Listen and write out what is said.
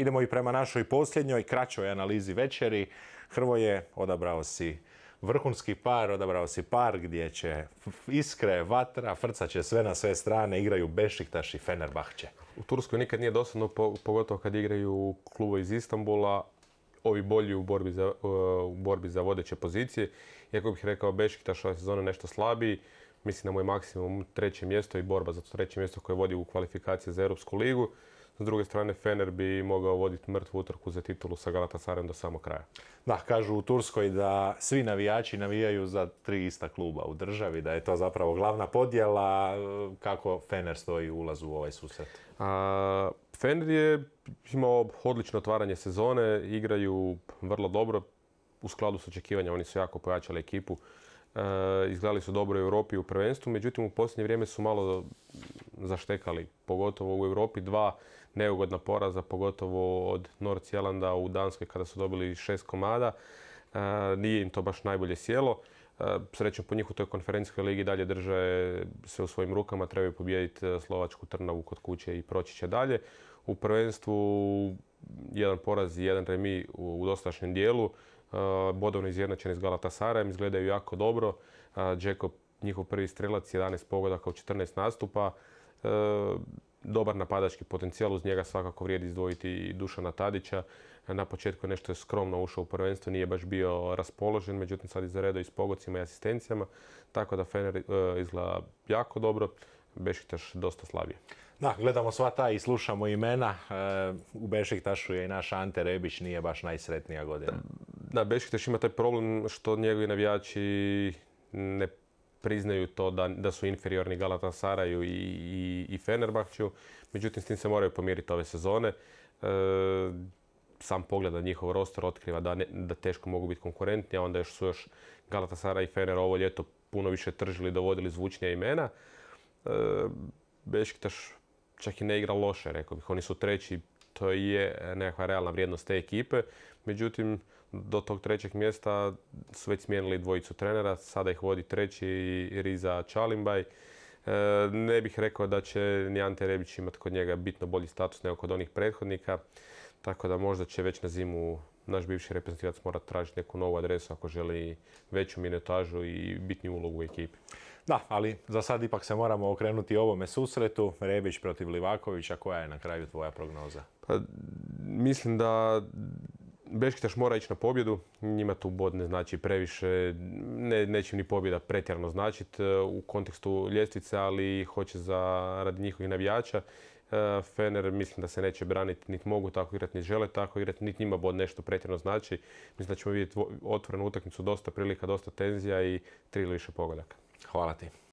Idemo i prema našoj posljednjoj, kraćoj analizi večeri. Hrvoje, odabrao si vrhunski par, odabrao si par gdje će iskre, vatra, frca će sve na sve strane, igraju Bešiktaš i Fenerbahče. U Turskoj nikad nije dosadno, pogotovo kad igraju klubo iz Istambula, ovi bolji u borbi za, e, u borbi za vodeće pozicije. Iako bih rekao Bešiktaš ove sezone nešto slabiji, mislim da mu je maksimum treće mjesto i borba za treće mjesto koje vodi u kvalifikacije za Europsku ligu. S druge strane, Fener bi mogao voditi mrtvu utrku za titulu sa Galatasarem do samog kraja. Da, kažu u Turskoj da svi navijači navijaju za tri ista kluba u državi, da je to zapravo glavna podjela. Kako Fener stoji u ulazu u ovaj susret? Fener je imao odlično otvaranje sezone, igraju vrlo dobro, u skladu s očekivanja. Oni su jako pojačali ekipu. E, izgledali su dobro u Europi u prvenstvu, međutim u posljednje vrijeme su malo zaštekali, pogotovo u Europi dva neugodna poraza, pogotovo od North u Danskoj kada su dobili šest komada. E, nije im to baš najbolje sjelo. E, srećom po njih u toj konferencijskoj ligi dalje drže se u svojim rukama, trebaju pobijediti e, Slovačku Trnavu kod kuće i proći će dalje. U prvenstvu jedan poraz i jedan remi u dostašnjem dijelu. Bodovno izjednačeni s Galatasarajem, izgledaju jako dobro. Džeko, njihov prvi strelac, 11 pogodaka u 14 nastupa. E, dobar napadački potencijal, uz njega svakako vrijedi izdvojiti i Dušana Tadića. Na početku je nešto skromno ušao u prvenstvo, nije baš bio raspoložen, međutim sad za i s pogocima i asistencijama, tako da Fener e, izgleda jako dobro. Bešiktaš dosta slabije. Da, gledamo sva ta i slušamo imena. E, u Bešiktašu je i naš Ante Rebić, nije baš najsretnija godina. da Bešiktaš ima taj problem što njegovi navijači ne priznaju to da, da su inferiorni Galatasaraju i, i, i Fenerbahću. Međutim, s tim se moraju pomiriti ove sezone. E, sam pogled na njihov roster otkriva da, da teško mogu biti konkurentni, a onda još su još Galatasara i Fener ovo ljeto puno više tržili, dovodili zvučnija imena. E, Bešiktaš čak i ne igra loše, rekao bih. Oni su treći, što je e, nekakva realna vrijednost te ekipe. Međutim, do tog trećeg mjesta su već smijenili dvojicu trenera, sada ih vodi treći i Riza Čalimbaj. E, ne bih rekao da će ni Ante Rebić imati kod njega bitno bolji status nego kod onih prethodnika, tako da možda će već na zimu naš bivši reprezentativac mora tražiti neku novu adresu ako želi veću minutažu i bitniju ulogu u ekipi. Da, ali za sad ipak se moramo okrenuti ovome susretu. Rebić protiv Livakovića, koja je na kraju tvoja prognoza? Pa, mislim da Beškitaš mora ići na pobjedu, njima tu bod ne znači previše, ne, neće ni pobjeda pretjerano značiti e, u kontekstu ljestvice, ali hoće za radi njihovih navijača. E, Fener mislim da se neće braniti, niti mogu tako igrati, niti žele tako igrati, niti njima bod nešto pretjerano znači. Mislim da ćemo vidjeti otvorenu utakmicu, dosta prilika, dosta tenzija i tri ili više pogodaka. Hvala ti.